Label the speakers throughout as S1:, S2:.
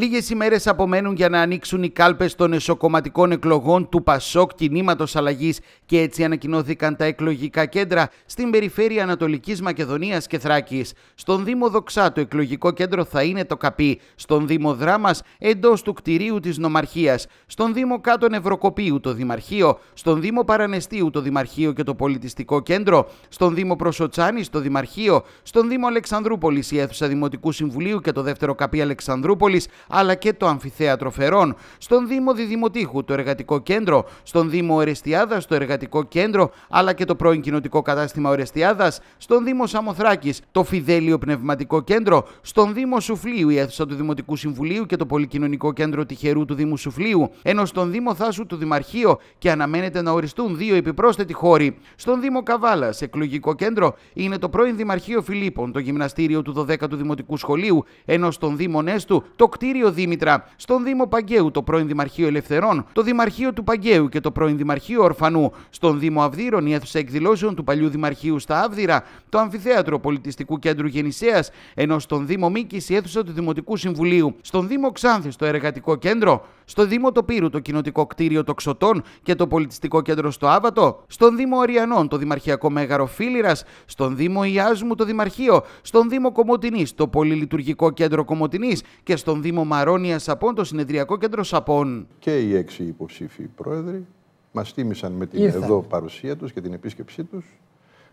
S1: Λίγες ημέρες απομένουν για να ανοίξουν οι κάλπες των εσωκομματικών εκλογών του Πασόκ κινήματος αλλαγής και έτσι ανακοινώθηκαν τα εκλογικά κέντρα στην περιφέρεια Ανατολικής Μακεδονίας και Θράκης. Στον Δήμο Δοξά το εκλογικό κέντρο θα είναι το Καπί, στον Δήμο Δράμας εντός του κτηρίου της Νομαρχίας, στον Δήμο Κάτω Ευροκοπίου το Δημαρχείο, στον Δήμο Παρανεστίου το Δημαρχείο και το Πολιτιστικό Κέντρο, στον Δήμο Προσοτσάνη το Δημαρχείο, στον Δήμο Αλεξανδρούπολης η αίθουσα Δημοτικού Συμβουλίου και το δεύτερο Καπί Αλεξανδρούπολης, αλλά και το Αμφιθέατρο Φερών, στον Δήμο Διδημοτήχου το Εργατικό Κέντρο, στον Δήμο Ορεστιάδα το Εργατικό Κέντρο, αλλά και το πρώην Κοινοτικό Κατάστημα Ορεστιάδας, στον Δήμο Σαμοθράκης το Φιδέλιο Πνευματικό Κέντρο, στον Δήμο Σουφλίου η αίθουσα του Δημοτικού Συμβουλίου και το Πολυκοινωνικό Κέντρο Τυχερού του Δήμου Σουφλίου, ενώ στον Δήμο Θάσου του Δημαρχείο και αναμένεται να οριστούν δύο επιπρόσθετοι χώροι. Στον Δήμο Καβάλας, εκλογικό κέντρο, είναι το πρώην Δημαρχείο Φιλίππων, το γυμναστήριο του 12ου Δημοτικού Σχολείου, ενώ στον Δήμο Νέστου το κτίριο Κτίριο Δήμητρα, στον Δήμο Παγκαίου το πρώην Δημαρχείο Ελευθερών, το Δημαρχείο του Παγκαίου και το πρώην Δημαρχείο Ορφανού, στον Δήμο Αυδείρων η αίθουσα εκδηλώσεων του παλιού Δημαρχείου στα Άβδηρα, το Αμφιθέατρο Πολιτιστικού Κέντρου Γεννησέας, ενώ στον Δήμο Μήκης η αίθουσα του Δημοτικού Συμβουλίου, στον Δήμο Ξάνθης το Εργατικό Κέντρο, στο Δήμο Τοπύρου το Κοινοτικό Κτίριο Ξωτών και το Πολιτιστικό Κέντρο στο Άβατο, στον Δήμο Οριανών το Δημαρχιακό Μέγαρο Φίληρας, στον Δήμο Ιάσμου το Δημαρχείο, στον Δήμο Κομωτινής το Πολυλειτουργικό Κέντρο Κομωτινής και στον Δήμο Δήμο Μαρόνιας Σαπών, το συνεδριακό κέντρο Σαπών.
S2: Και οι έξι υποψήφοι πρόεδροι μας τίμησαν με την εδώ παρουσία τους και την επίσκεψή τους.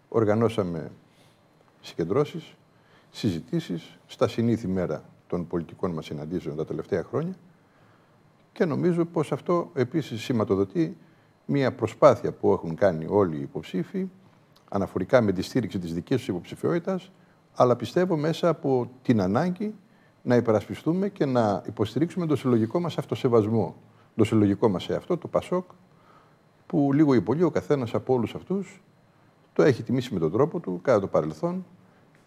S2: Οργανώσαμε συγκεντρώσεις, συζητήσεις στα συνήθη μέρα των πολιτικών μας συναντήσεων τα τελευταία χρόνια. Και νομίζω πως αυτό επίσης σηματοδοτεί μια προσπάθεια που έχουν κάνει όλοι οι υποψήφοι αναφορικά με τη στήριξη της δικής τους υποψηφιότητας. αλλά πιστεύω μέσα από την ανάγκη να υπερασπιστούμε και να υποστηρίξουμε τον συλλογικό μας αυτοσεβασμό. Το συλλογικό μας εαυτό, αυτό, το ΠΑΣΟΚ, που λίγο ή πολύ ο καθένας από όλους αυτούς το έχει τιμήσει με τον τρόπο του κατά το παρελθόν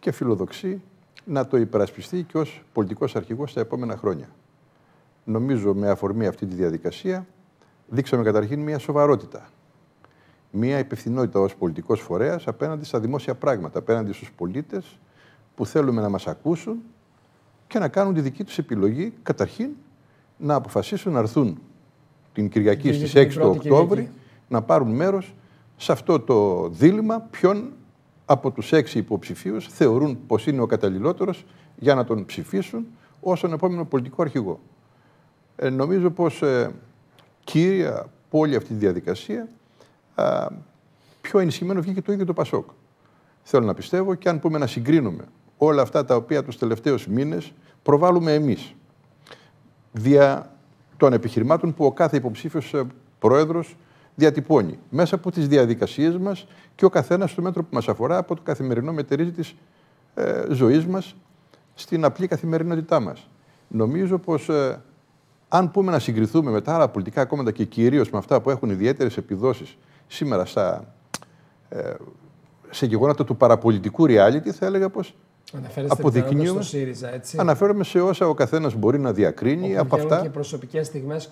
S2: και φιλοδοξεί να το υπερασπιστεί και ως πολιτικός αρχηγός στα επόμενα χρόνια. Νομίζω με αφορμή αυτή τη διαδικασία δείξαμε καταρχήν μια σοβαρότητα, μια υπευθυνότητα ως πολιτικός φορέας απέναντι στα δημόσια πράγματα, απέναντι στους πολίτες που θέλουμε να μας ακούσουν και να κάνουν τη δική τους επιλογή καταρχήν να αποφασίσουν να έρθουν την Κυριακή στις 6 του Οκτώβρη να πάρουν μέρος σε αυτό το δίλημα ποιον από τους έξι υποψηφίους θεωρούν πως είναι ο καταλληλότερος για να τον ψηφίσουν ως τον επόμενο πολιτικό αρχηγό. Ε, νομίζω πως ε, κύρια από όλη αυτή τη διαδικασία α, πιο ενισχυμένο βγήκε το ίδιο το Πασόκ. Θέλω να πιστεύω και αν πούμε να συγκρίνουμε όλα αυτά τα οποία τους τελευταίους μήνες προβάλλουμε εμείς. Δια των επιχειρημάτων που ο κάθε υποψήφιος ε, πρόεδρος διατυπώνει μέσα από τις διαδικασίες μας και ο καθένας στο μέτρο που μας αφορά από το καθημερινό μετερίζει της ε, ζωής μας στην απλή καθημερινότητά μας. Νομίζω πως ε, αν πούμε να συγκριθούμε με τα άλλα πολιτικά κόμματα και κυρίως με αυτά που έχουν ιδιαίτερες επιδόσεις σήμερα στα, ε, σε γεγονότα του παραπολιτικού reality θα έλεγα πως
S1: Αναφέρεστε αποδεικνύουμε.
S2: Αναφέρομαι σε όσα ο καθένας μπορεί να διακρίνει από αυτά, και και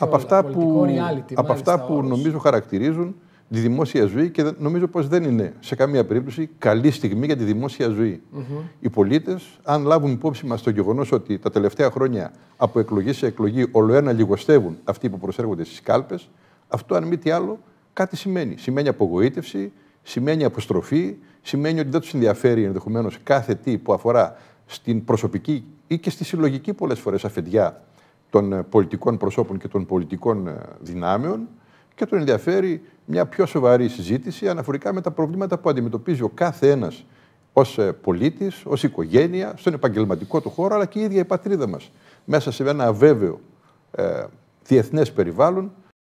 S2: από αυτά που, νομίζω χαρακτηρίζουν τη δημόσια ζωή και νομίζω πως δεν είναι σε καμία περίπτωση καλή στιγμή για τη δημόσια Οι πολίτες, αν λάβουν υπόψη μας το γεγονός ότι τα τελευταία χρόνια από εκλογή σε εκλογή ολοένα λιγοστεύουν αυτοί που προσέρχονται στις κάλπες, αυτό αν μη τι άλλο κάτι σημαίνει. Σημαίνει απογοήτευση, σημαίνει αποστροφή, σημαίνει ότι δεν τους ενδιαφέρει ενδεχομένως κάθε τι που αφορά στην προσωπική ή και στη συλλογική πολλές φορές αφεντιά των ε, πολιτικών προσώπων και των πολιτικών ε, δυνάμεων και τον ενδιαφέρει μια πιο σοβαρή συζήτηση αναφορικά με τα προβλήματα που αντιμετωπίζει ο κάθε ένας ως ε, πολίτης, ως οικογένεια, στον επαγγελματικό του χώρο, αλλά και η ίδια η πατρίδα μας μέσα σε ένα αβέβαιο ε, διεθνές περιβάλλον